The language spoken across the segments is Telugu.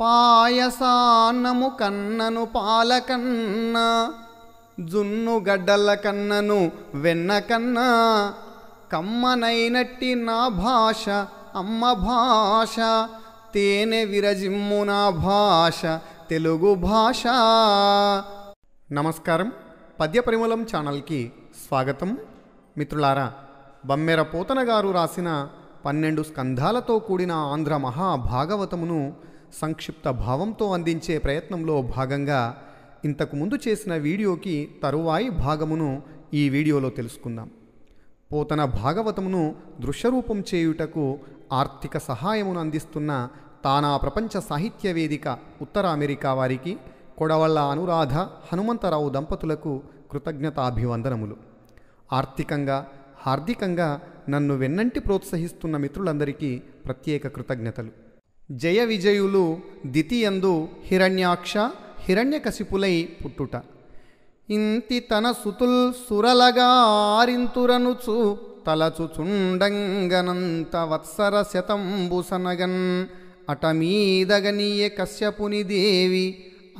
పాయసాన్నము కన్నను పాలకన్న జున్ను గడ్డల కన్నను వెన్న కన్నా కమ్మనైనట్టి నా భాష అమ్మ భాష తేనె విరజిమ్ము నా భాష తెలుగు భాష నమస్కారం పద్య పరిమళం ఛానల్కి స్వాగతం మిత్రులారా బమ్మెర పోతన గారు రాసిన పన్నెండు స్కంధాలతో కూడిన ఆంధ్ర మహాభాగవతమును సంక్షిప్త భావంతో అందించే ప్రయత్నంలో భాగంగా ఇంతకుముందు చేసిన వీడియోకి తరువాయి భాగమును ఈ వీడియోలో తెలుసుకుందాం పోతన భాగవతమును దృశ్యరూపం చేయుటకు ఆర్థిక సహాయమును అందిస్తున్న తానా ప్రపంచ సాహిత్య వేదిక ఉత్తర అమెరికా వారికి కొడవళ్ళ అనురాధ హనుమంతరావు దంపతులకు కృతజ్ఞతాభివందనములు ఆర్థికంగా హార్దికంగా నన్ను వెన్నంటి ప్రోత్సహిస్తున్న మిత్రులందరికీ ప్రత్యేక కృతజ్ఞతలు జయ విజయులు దితియందు హిరణ్యాక్ష హిరణ్యకశిపులై పుట్టుట ఇంతి తన సుతుల్ సురలగా ఆరింతురనుచు తలచుచుండంగనంత వత్సర శతంబు సనగన్ అటమీదగనీయ కశ్యపుని దేవి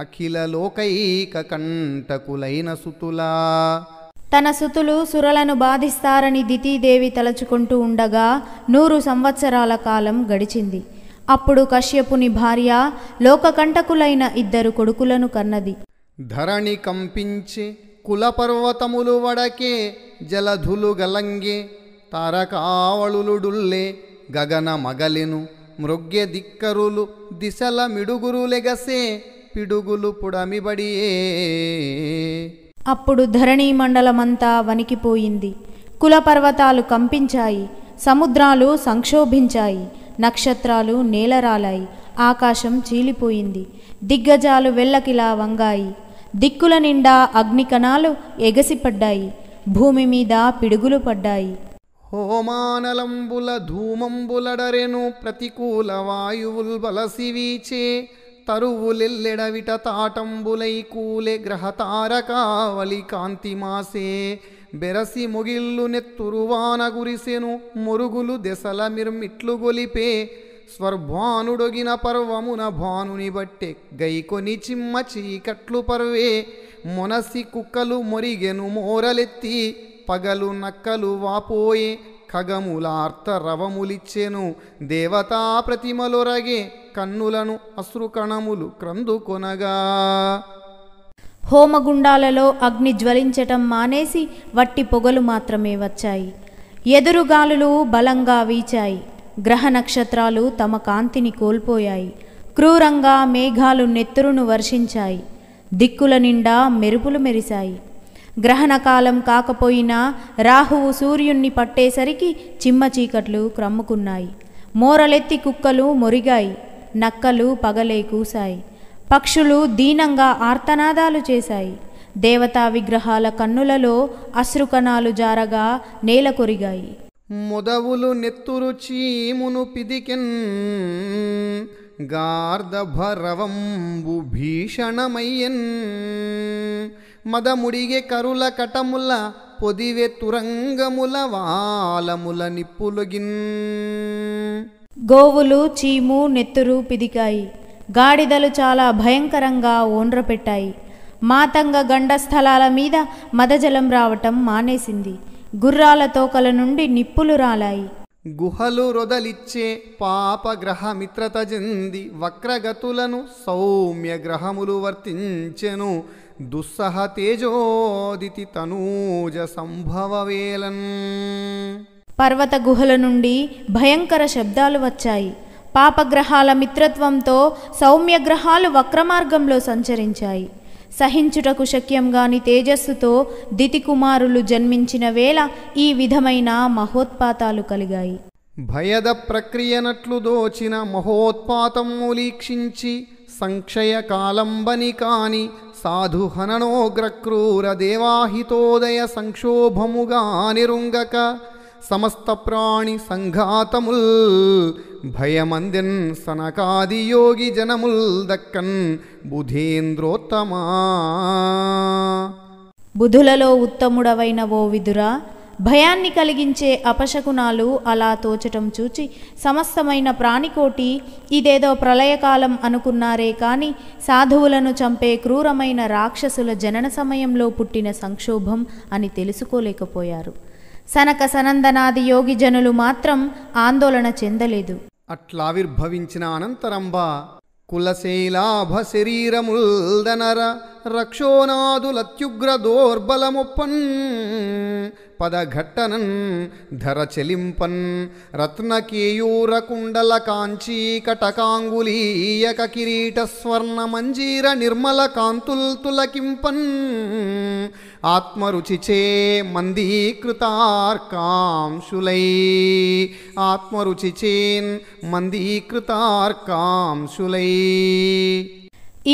అఖిల లోకైక కంటకులైన సుతులా తన సుతులు సురలను బాధిస్తారని దితీదేవి తలచుకుంటూ ఉండగా నూరు సంవత్సరాల కాలం గడిచింది అప్పుడు కశ్యపుని భార్య లోకకంటకులైన ఇద్దరు కొడుకులను కన్నది ధరణి కంపించి కులపర్వతములు వడకే జలధులు గలంగే తారకావళులుడుల్లే గగన మగలెను మృగ్య దిక్కరులు దిశల మిడుగురులెగసే పిడుగులు పుడమిబడియే అప్పుడు ధరణి మండలమంతా వణికిపోయింది కులపర్వతాలు కంపించాయి సముద్రాలు సంక్షోభించాయి నక్షత్రాలు నేలరాలాయి ఆకాశం చీలిపోయింది దిగ్గజాలు వెళ్ళకిలా వంగాయి దిక్కుల నిండా అగ్నికణాలు ఎగసిపడ్డాయి భూమి మీద పిడుగులు పడ్డాయి హోమానలంబుల ధూమంబులడరెను ప్రతికూల వాయువుల్ బలసివీచే తరువులెల్లెడవిట తాటంబులై కూలె కాంతి కాంతిమాసే బెరసి ముగిల్లు నెత్తురువాన గురిసెను మురుగులు దెసల మిర్మిట్లు గొలిపే స్వర్భానుడొగిన పర్వమున భానుని బట్టే గైకొని చిమ్మ చీకట్లు పర్వే మొనసి కుక్కలు మొరిగెను మోరలెత్తి పగలు నక్కలు వాపోయే ఖగములార్త రవములిచ్చెను దేవతా ప్రతిమలొరగే కన్నులను అశ్రుకణములు క్రందుకొనగా హోమగుండాలలో అగ్ని జ్వలించటం మానేసి వట్టి పొగలు మాత్రమే వచ్చాయి ఎదురుగాలులు బలంగా వీచాయి గ్రహ నక్షత్రాలు తమ కాంతిని కోల్పోయాయి క్రూరంగా మేఘాలు నెత్తురును వర్షించాయి దిక్కుల నిండా మెరుపులు మెరిశాయి గ్రహణకాలం కాకపోయినా రాహువు సూర్యుణ్ణి పట్టేసరికి చిమ్మ చీకట్లు క్రమ్ముకున్నాయి మోరలెత్తి కుక్కలు మొరిగాయి నక్కలు పగలే కూశాయి పక్షులు దీనంగా ఆర్తనాదాలు చేశాయి దేవతా విగ్రహాల కన్నులలో అశ్రుకణాలు జారగా నేల కొరిగాయి ముదవులు నెత్తురు చీమును పిదికెన్ గార్ధభరవంబు భీషణమయ్యన్ మదముడిగే కరుల కటముల పొదివే తురంగముల వాలముల నిప్పులగిన్ గోవులు చీము నెత్తురు పిదికాయి గాడిదలు చాలా భయంకరంగా ఓండ్రపెట్టాయి మాతంగ గండ స్థలాల మీద మదజలం రావటం మానేసింది గుర్రాల తోకల నుండి నిప్పులు రాలాయి గుహలు రొదలిచ్చే చెంది వక్రగతులను సౌమ్య గ్రహములు వర్తించెను దుస్సహ తేజోదితి తనూజ వేలన్ పర్వత గుహల నుండి భయంకర శబ్దాలు వచ్చాయి పాపగ్రహాల మిత్రత్వంతో సౌమ్యగ్రహాలు వక్రమార్గంలో సంచరించాయి సహించుటకు శక్యం గాని తేజస్సుతో దితికుమారులు జన్మించిన వేళ ఈ విధమైన మహోత్పాతాలు కలిగాయి భయద ప్రక్రియనట్లు దోచిన మహోత్పాతమూలీక్షించి సంక్షయ కాలంబని కాని సాధు హననోగ్రక్రూర దేవాహితోదయ సంక్షోభముగా నిరుంగక సమస్త ప్రాణి సంఘాతముల్ భయమందిన్ సనకాది యోగి జనముల్ దక్కన్ బుధేంద్రోత్తమా బుధులలో ఉత్తముడవైన ఓ విధురా భయాన్ని కలిగించే అపశకునాలు అలా తోచటం చూచి సమస్తమైన ప్రాణికోటి ఇదేదో ప్రళయకాలం అనుకున్నారే కానీ సాధువులను చంపే క్రూరమైన రాక్షసుల జనన సమయంలో పుట్టిన సంక్షోభం అని తెలుసుకోలేకపోయారు సనక సనందనాది యోగి జనులు మాత్రం ఆందోళన చెందలేదు అట్లావిర్భవించిన అనంతరంబ కులశైలాభ శరీరముల్దనర రక్షోనాదులత్యుగ్ర దోర్బలముప్పన్ పదఘట్టనన్ ధర చెలింపన్ రత్నకేయూరకుండల కటకాంగులీయక కిరీట స్వర్ణ మంజీర నిర్మల కాంతుల్ తులకింపన్ ఆత్మరుచిచే మందీకృతార్కాంశులై ఆత్మరుచిచేన్ మందీకృతార్కాంశులై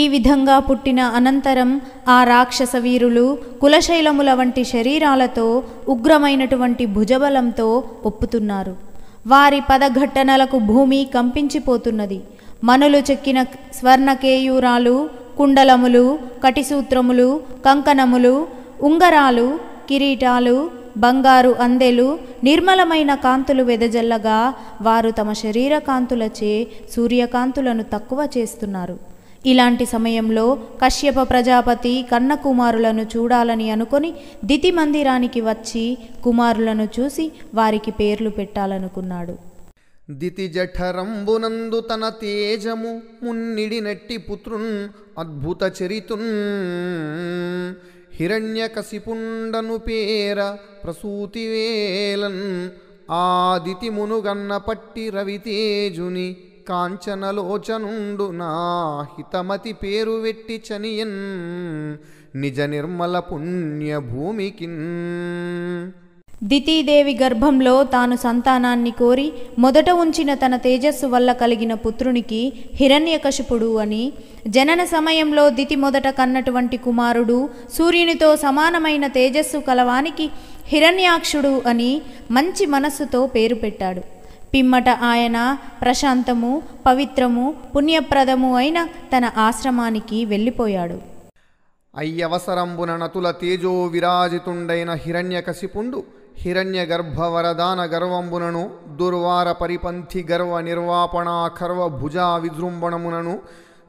ఈ విధంగా పుట్టిన అనంతరం ఆ రాక్షస వీరులు కులశైలముల వంటి శరీరాలతో ఉగ్రమైనటువంటి భుజబలంతో ఒప్పుతున్నారు వారి పదఘట్టనలకు భూమి కంపించిపోతున్నది మనులు చెక్కిన స్వర్ణకేయూరాలు కుండలములు కటిసూత్రములు కంకణములు ఉంగరాలు కిరీటాలు బంగారు అందెలు నిర్మలమైన కాంతులు వెదజల్లగా వారు తమ శరీర కాంతులచే సూర్యకాంతులను తక్కువ చేస్తున్నారు ఇలాంటి సమయంలో కశ్యప ప్రజాపతి కన్నకుమారులను చూడాలని అనుకొని దితి మందిరానికి వచ్చి కుమారులను చూసి వారికి పేర్లు పెట్టాలనుకున్నాడు దితి జఠరంబునందు తన తేజము మున్నిడి నెట్టి పుత్రున్ అద్భుత చరితున్ హిరణ్యకసిపుండను పేర ప్రసూతివేలన్ ఆదితి మునుగన్న పట్టి రవితేజుని కాంచనలోచనుండు నా హితమతి పేరు వెట్టి చనియన్ నిజ నిర్మల పుణ్యభూమికిన్ దితీదేవి గర్భంలో తాను సంతానాన్ని కోరి మొదట ఉంచిన తన తేజస్సు వల్ల కలిగిన పుత్రునికి హిరణ్యకశపుడు అని జనన సమయంలో దితి మొదట కన్నటువంటి కుమారుడు సూర్యునితో సమానమైన తేజస్సు కలవానికి హిరణ్యాక్షుడు అని మంచి మనస్సుతో పేరు పెట్టాడు పిమ్మట ఆయన ప్రశాంతము పవిత్రము పుణ్యప్రదము అయిన తన ఆశ్రమానికి వెళ్ళిపోయాడు అయ్యవసరంబున నతుల తేజో విరాజితుండైన హిరణ్యకశిపుండు హిరణ్య గర్భవరదాన గర్వంబునను దుర్వార పరిపంథి గర్వ నిర్వాపణా ఖర్వ భుజా విజృంభణమునను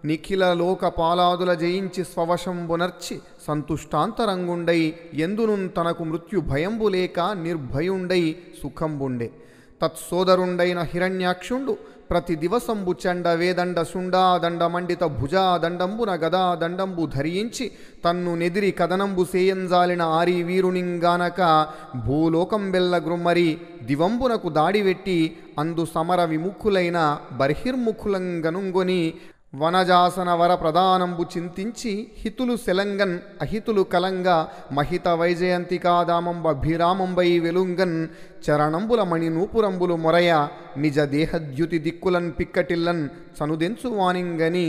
నిఖిల లోక పాలాదుల జయించి స్వవశంబునర్చి సంతుష్టాంతరంగుండై ఎందును తనకు మృత్యు భయంబు లేక నిర్భయుండై సుఖంబుండే తత్సోదరుండైన హిరణ్యాక్షుండు ప్రతి దివసంబు చండ వేదండ శుండాదండ మండిత భుజాదండంబున గదాదండంబు ధరించి తన్ను నెదిరి కదనంబు సేయంజాలిన ఆరి వీరునింగానక భూలోకం బెల్లగ్రుమ్మరి దివంబునకు దాడివెట్టి అందు సమర విముఖులైన బర్హిర్ముఖులంగనుంగొని వనజాసన ప్రదానంబు చింతించి హితులు సెలంగన్ అహితులు కలంగ మహిత భీరామంబై వెలుంగన్ చరణంబుల నూపురంబులు మొరయ నిజ దేహద్యుతి దిక్కులన్ పిక్కటిల్లన్ చనుదెంచు వానింగని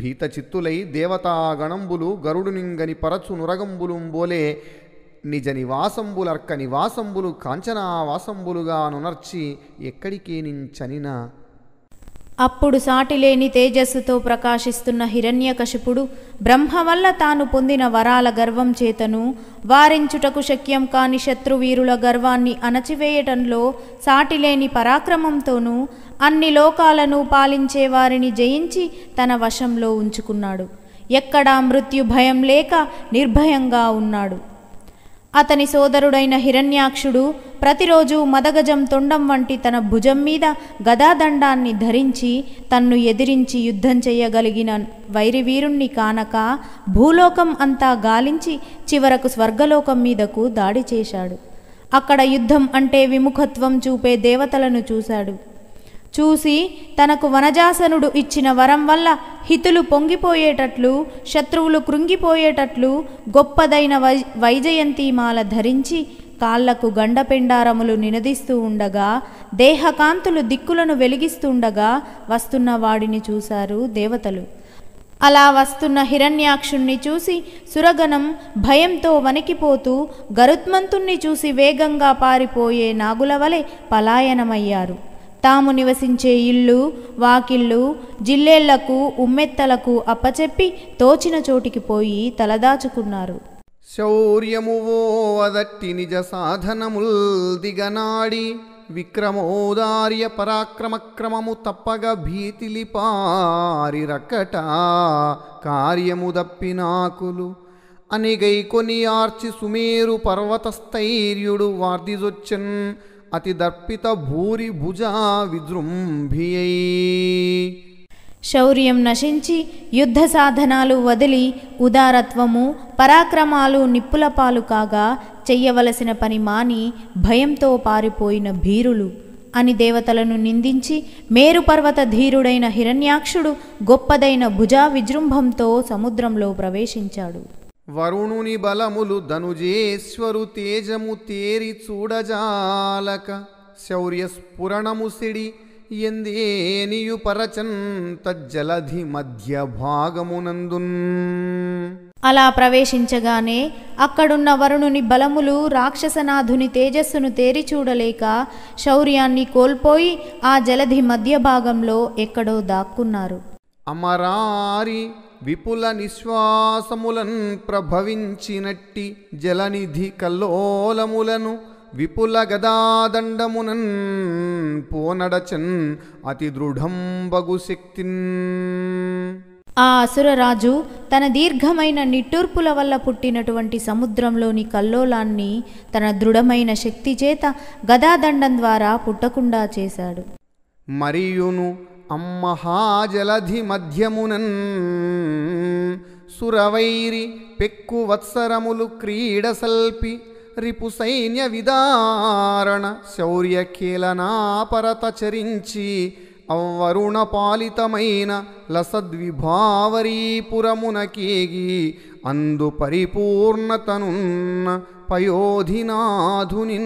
భీత చిత్తులై దేవతాగణంబులు గరుడునింగని పరచు బోలే నిజ నివాసంబులర్క నివాసంబులు కాంచనావాసంబులుగా నునర్చి ఎక్కడికే నించనినా అప్పుడు సాటిలేని తేజస్సుతో ప్రకాశిస్తున్న హిరణ్యకశిపుడు బ్రహ్మ వల్ల తాను పొందిన వరాల గర్వం చేతను వారించుటకు శక్యం కాని శత్రువీరుల గర్వాన్ని అణచివేయటంలో సాటిలేని పరాక్రమంతోనూ అన్ని లోకాలను పాలించే వారిని జయించి తన వశంలో ఉంచుకున్నాడు ఎక్కడా మృత్యు భయం లేక నిర్భయంగా ఉన్నాడు అతని సోదరుడైన హిరణ్యాక్షుడు ప్రతిరోజు మదగజం తొండం వంటి తన భుజం మీద గదాదండాన్ని ధరించి తన్ను ఎదిరించి యుద్ధం చేయగలిగిన వైరివీరుణ్ణి కానక భూలోకం అంతా గాలించి చివరకు స్వర్గలోకం మీదకు దాడి చేశాడు అక్కడ యుద్ధం అంటే విముఖత్వం చూపే దేవతలను చూశాడు చూసి తనకు వనజాసనుడు ఇచ్చిన వరం వల్ల హితులు పొంగిపోయేటట్లు శత్రువులు కృంగిపోయేటట్లు గొప్పదైన వై వైజయంతిమాల ధరించి కాళ్లకు గండపెండారములు నినదిస్తూ ఉండగా దేహకాంతులు దిక్కులను వెలిగిస్తుండగా వస్తున్న వాడిని చూశారు దేవతలు అలా వస్తున్న హిరణ్యాక్షుణ్ణి చూసి సురగణం భయంతో వణికిపోతూ గరుత్మంతుణ్ణి చూసి వేగంగా పారిపోయే నాగుల వలె పలాయనమయ్యారు తాము నివసించే ఇల్లు వాకిళ్ళు జిల్లేళ్లకు ఉమ్మెత్తలకు అప్పచెప్పి తోచిన చోటికి పోయి తలదాచుకున్నారు శౌర్యమువో అదట్టి నిజ సాధనముల్ దిగనాడి విక్రమోదార్య క్రమము తప్పగ పారి రకట కార్యము దప్పినాకులు అనిగై కొని ఆర్చి సుమేరు పర్వతస్థైర్యుడు వార్ధిజొచ్చన్ అతి దర్పిత భూరి భుజా విజృంభియై శౌర్యం నశించి యుద్ధ సాధనాలు వదిలి ఉదారత్వము పరాక్రమాలు నిప్పులపాలు కాగా చెయ్యవలసిన పని మాని భయంతో పారిపోయిన భీరులు అని దేవతలను నిందించి మేరుపర్వత ధీరుడైన హిరణ్యాక్షుడు గొప్పదైన భుజా విజృంభంతో సముద్రంలో ప్రవేశించాడు వరుణుని బలములు ధనుజేశ్వరు తేజము తేరి చూడజాలక శౌర్యస్ఫురణము సిడి ఎందేనియు పరచన్ తజ్జలధి మధ్య భాగమునందున్ అలా ప్రవేశించగానే అక్కడున్న వరుణుని బలములు రాక్షసనాథుని తేజస్సును తేరిచూడలేక శౌర్యాన్ని కోల్పోయి ఆ జలధి మధ్య భాగంలో ఎక్కడో దాక్కున్నారు అమరారి విపుల నిశ్వాసములను ప్రభవించినట్టి జలనిధి కల్లోలములను విపుల గదాదండమునన్ పోనడచన్ అతి బగు శక్తిన్ ఆ అసురరాజు తన దీర్ఘమైన నిట్టూర్పుల వల్ల పుట్టినటువంటి సముద్రంలోని కల్లోలాన్ని తన దృఢమైన శక్తి చేత గదాదండం ద్వారా పుట్టకుండా చేశాడు మరియును అమ్మహాజలధి మధ్యమునన్ సురవైరి పెక్కు వత్సరములు క్రీడసల్పి రిపు సైన్య విదారణ శౌర్యకీలనాపరత చరించి అవ్వరుణ పాలితమైన లసద్విభావరీపురమునకేగి అందు పరిపూర్ణతనున్న పయోధినాధుని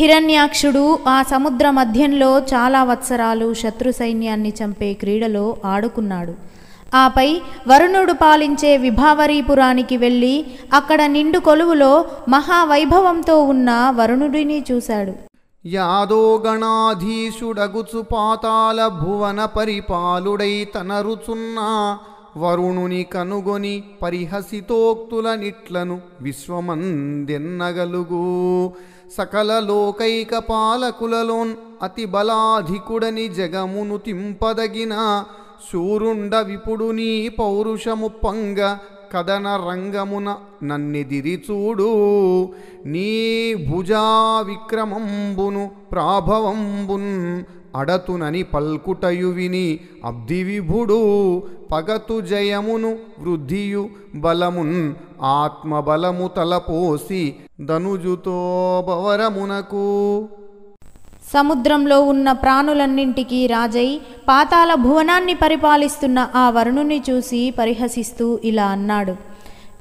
హిరణ్యాక్షుడు ఆ సముద్ర మధ్యంలో చాలా వత్సరాలు శత్రు సైన్యాన్ని చంపే క్రీడలో ఆడుకున్నాడు ఆపై వరుణుడు పాలించే విభావరీపురానికి వెళ్ళి అక్కడ నిండు కొలువులో మహావైభవంతో ఉన్న వరుణుడిని చూశాడు యాదోగణాధీశుడగుచు పాతాల భువన పరిపాలుడై తనరుచున్న వరుణుని కనుగొని పరిహసితోక్తులనిట్లను విశ్వమందెన్నగలుగు సకల లోకైక పాలకులలోన్ అతి బలాధికుడని జగమును తింపదగిన శూరుండ విపుడు నీ పౌరుషము పంగ కదన రంగమున నన్నిదిరి చూడు నీ భుజా విక్రమంబును ప్రాభవంబున్ అడతునని పల్కుటయు విని విభుడు పగతు జయమును వృద్ధియు బలమున్ ఆత్మబలము తలపోసి ధనుజుతో భవరమునకు సముద్రంలో ఉన్న ప్రాణులన్నింటికీ రాజై పాతాల భువనాన్ని పరిపాలిస్తున్న ఆ వరుణుని చూసి పరిహసిస్తూ ఇలా అన్నాడు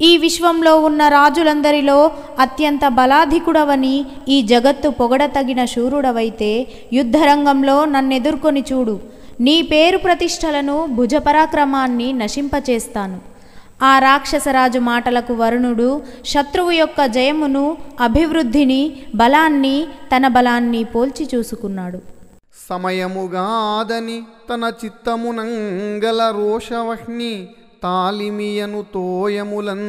ఈ విశ్వంలో ఉన్న రాజులందరిలో అత్యంత బలాధికుడవని ఈ జగత్తు పొగడతగిన శూరుడవైతే యుద్ధరంగంలో నన్నెదుర్కొని చూడు నీ పేరు ప్రతిష్టలను భుజపరాక్రమాన్ని నశింపచేస్తాను ఆ రాక్షసరాజు మాటలకు వరుణుడు శత్రువు యొక్క జయమును అభివృద్ధిని బలాన్ని తన బలాన్ని పోల్చి చూసుకున్నాడు సమయముగాదని తన చిత్తమునంగల రోషవహ్ని తాలిమియను తోయములం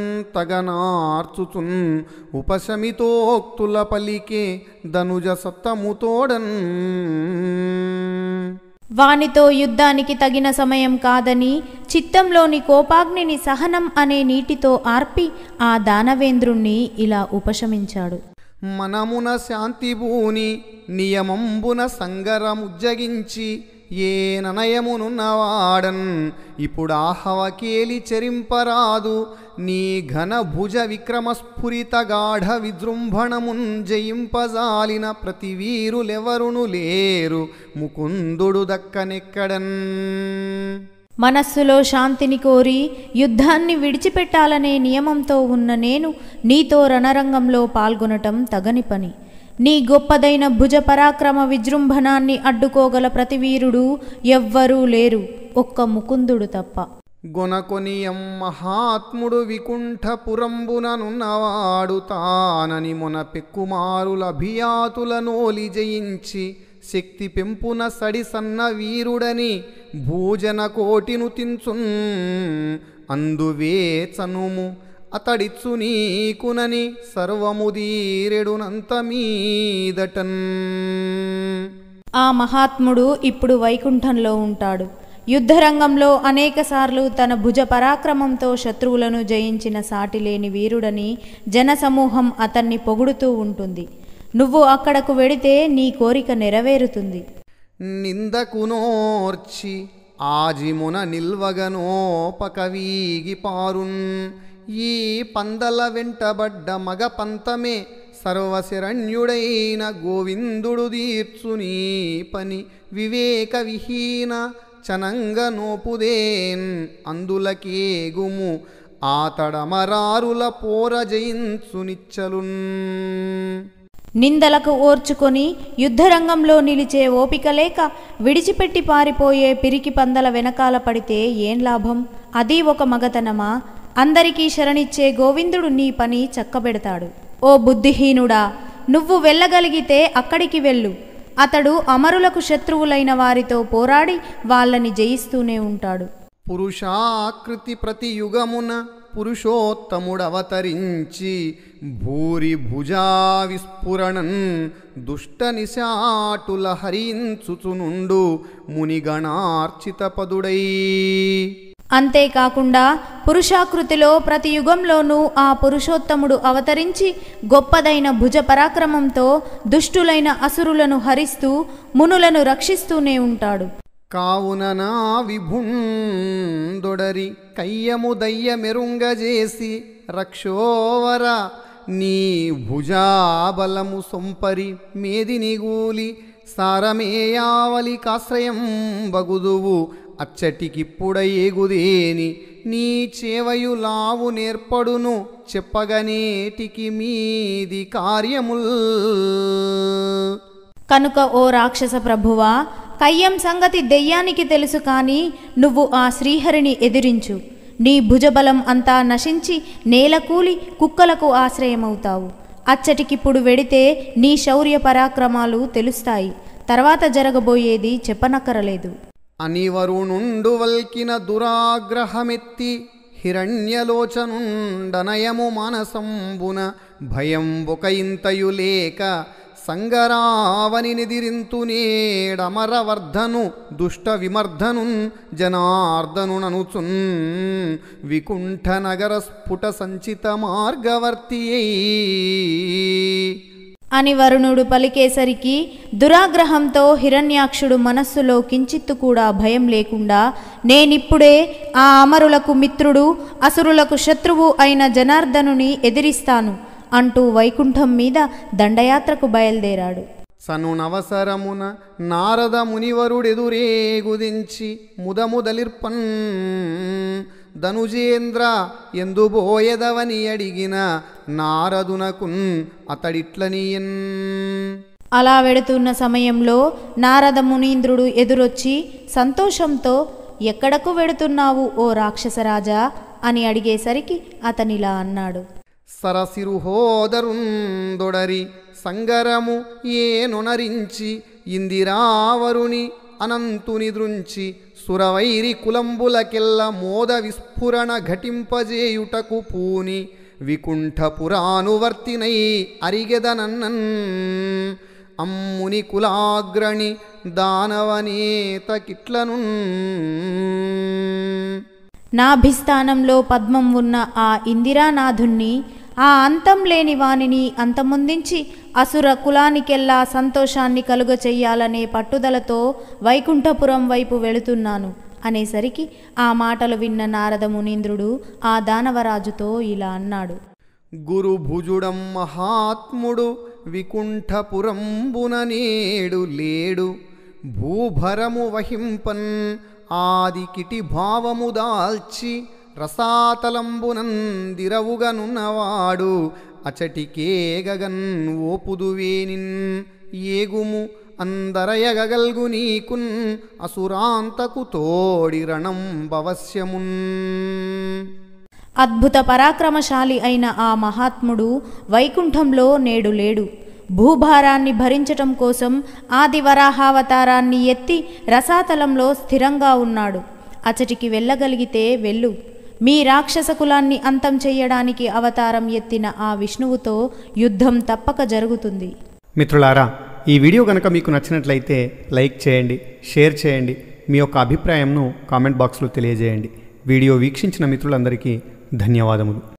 ఉపశమితోక్తుల పలికే ధనుజ సత్తముతోడన్ వానితో యుద్ధానికి తగిన సమయం కాదని చిత్తంలోని కోపాగ్నిని సహనం అనే నీటితో ఆర్పి ఆ దానవేంద్రుణ్ణి ఇలా ఉపశమించాడు మనమున భూని నియమంబున సంగరముజ్జగించి ఏ ననయమునున్నవాడన్ ఇప్పుడు ఆహవకేలి చెరింపరాదు నీ ఘన భుజ స్ఫురిత గాఢ విజృంభణమున్ జయింపజాలిన ప్రతి వీరులెవరును లేరు ముకుందుడు దక్కనెక్కడన్ మనస్సులో శాంతిని కోరి యుద్ధాన్ని విడిచిపెట్టాలనే నియమంతో ఉన్న నేను నీతో రణరంగంలో పాల్గొనటం తగని పని నీ గొప్పదైన భుజ పరాక్రమ విజృంభణాన్ని అడ్డుకోగల ప్రతివీరుడు ఎవ్వరూ లేరు ఒక్క ముకుందుడు తప్ప గుణకొనియం మహాత్ముడు వికుంఠపురంబుననున్నవాడు తానని మునపెక్కుమారుల నోలి జయించి శక్తి పెంపున సడి సన్న వీరుడని భోజన కోటిను తించున్ అందువే చనుము అతడిచ్చు నీకునని సర్వముదీరెడునంత మీదటన్ ఆ మహాత్ముడు ఇప్పుడు వైకుంఠంలో ఉంటాడు యుద్ధరంగంలో అనేకసార్లు తన భుజ పరాక్రమంతో శత్రువులను జయించిన సాటిలేని వీరుడని జనసమూహం అతన్ని పొగుడుతూ ఉంటుంది నువ్వు అక్కడకు వెడితే నీ కోరిక నెరవేరుతుంది నిందకునోర్చి ఆజిమున నిల్వగనోపకవీగి పారున్ ఈ పందల వెంటబడ్డ మగ పంతమే గోవిందుడు తీర్చునీ పని వివేక విహీన చనంగ నోపుదేన్ అందులకేగుము ఆతడమరారుల పోర జయించునిచ్చలున్ నిందలకు ఓర్చుకొని యుద్ధరంగంలో నిలిచే ఓపిక లేక విడిచిపెట్టి పారిపోయే పిరికి పందల వెనకాల పడితే ఏం లాభం అది ఒక మగతనమా అందరికీ శరణిచ్చే గోవిందుడు నీ పని చక్కబెడతాడు ఓ బుద్ధిహీనుడా నువ్వు వెళ్ళగలిగితే అక్కడికి వెళ్ళు అతడు అమరులకు శత్రువులైన వారితో పోరాడి వాళ్ళని జయిస్తూనే ఉంటాడు పురుషాకృతి ప్రతి యుగమున పురుషోత్తముడవతరించి భూరి భుజా విస్ఫురణన్ దుష్ట నిశాటుల హరించుచునుండు మునిగణార్చిత పదుడై అంతేకాకుండా పురుషాకృతిలో ప్రతి యుగంలోనూ ఆ పురుషోత్తముడు అవతరించి గొప్పదైన భుజ పరాక్రమంతో దుష్టులైన అసురులను హరిస్తూ మునులను రక్షిస్తూనే ఉంటాడు కావున నా విభుండొడరి కయ్యము దయ్య మెరుంగజేసి రక్షోవర నీ భుజాబలము సొంపరి గూలి సారమేయావలి కాశ్రయం బగుదువు అచ్చటికిప్పుడయేగుదేని నీ చేవయులావు నేర్పడును చెప్పగనేటికి మీది కార్యముల్ కనుక ఓ రాక్షస ప్రభువా కయ్యం సంగతి దెయ్యానికి తెలుసు కానీ నువ్వు ఆ శ్రీహరిని ఎదిరించు నీ భుజబలం అంతా నశించి నేలకూలి కుక్కలకు ఆశ్రయమవుతావు అచ్చటికిప్పుడు వెడితే నీ శౌర్య పరాక్రమాలు తెలుస్తాయి తర్వాత జరగబోయేది చెప్పనక్కరలేదు అనివరుణుండు వల్కిన దురాగ్రహమెత్తి హిరణ్యలోచనుండనయము మనసంబున భయం ఒక ఇంతయు సంగరావని నిదిరింతునేడమరవర్ధను దుష్ట విమర్ధనున్ జనార్దనుననుచున్ వికుంఠనగర స్ఫుట సంచిత మార్గవర్తి అని వరుణుడు పలికేసరికి దురాగ్రహంతో హిరణ్యాక్షుడు మనస్సులో కించిత్తు కూడా భయం లేకుండా నేనిప్పుడే ఆ అమరులకు మిత్రుడు అసురులకు శత్రువు అయిన జనార్దనుని ఎదిరిస్తాను అంటూ వైకుంఠం మీద దండయాత్రకు బయలుదేరాడు సను నవసరమున నారద మునివరుడెదురే గుదించి ముదముదలిర్పన్ ధనుజేంద్ర బోయదవని అడిగిన నారదునకున్ అతడిట్లనియన్ అలా వెడుతున్న సమయంలో నారద మునీంద్రుడు ఎదురొచ్చి సంతోషంతో ఎక్కడకు వెడుతున్నావు ఓ రాక్షసరాజా అని అడిగేసరికి అతనిలా అన్నాడు సరసిరుహోదరుందొడరి సంగరము ఏనొనరించి ఇందిరావరుని అనంతుని దృంచి సురవైరి కులంబులకెల్ల మోద విస్ఫురణ ఘటింపజేయుటకు పూని వికుంఠపురానువర్తినై అరిగెదనన్నన్ అమ్ముని కులాగ్రణి దానవనేతకిట్లను నాభిస్థానంలో పద్మం ఉన్న ఆ ఇందిరానాథుణ్ణి ఆ అంతం లేని వానిని అంతమొందించి అసుర కులానికెల్లా సంతోషాన్ని కలుగచెయ్యాలనే పట్టుదలతో వైకుంఠపురం వైపు వెళుతున్నాను అనేసరికి ఆ మాటలు విన్న నారద మునీంద్రుడు ఆ దానవరాజుతో ఇలా అన్నాడు గురు భుజుడం మహాత్ముడు వికుంఠపురంబున నేడు లేడు భూభరము వహింపన్ కిటి భావము దాల్చి రసాతలంబునందిరవుగనున్నవాడు అచటికే అచటికేగగన్ ఓపుదువేనిన్ ఏగుము అందరయగగల్గు నీకున్ అసురాంతకు తోడిరణం భవశ్యమున్ అద్భుత పరాక్రమశాలి అయిన ఆ మహాత్ముడు వైకుంఠంలో నేడు లేడు భూభారాన్ని భరించటం కోసం ఆది వరాహావతారాన్ని ఎత్తి రసాతలంలో స్థిరంగా ఉన్నాడు అచటికి వెళ్ళగలిగితే వెళ్ళు మీ రాక్షస కులాన్ని అంతం చేయడానికి అవతారం ఎత్తిన ఆ విష్ణువుతో యుద్ధం తప్పక జరుగుతుంది మిత్రులారా ఈ వీడియో కనుక మీకు నచ్చినట్లయితే లైక్ చేయండి షేర్ చేయండి మీ యొక్క అభిప్రాయంను కామెంట్ బాక్స్లో తెలియజేయండి వీడియో వీక్షించిన మిత్రులందరికీ ధన్యవాదములు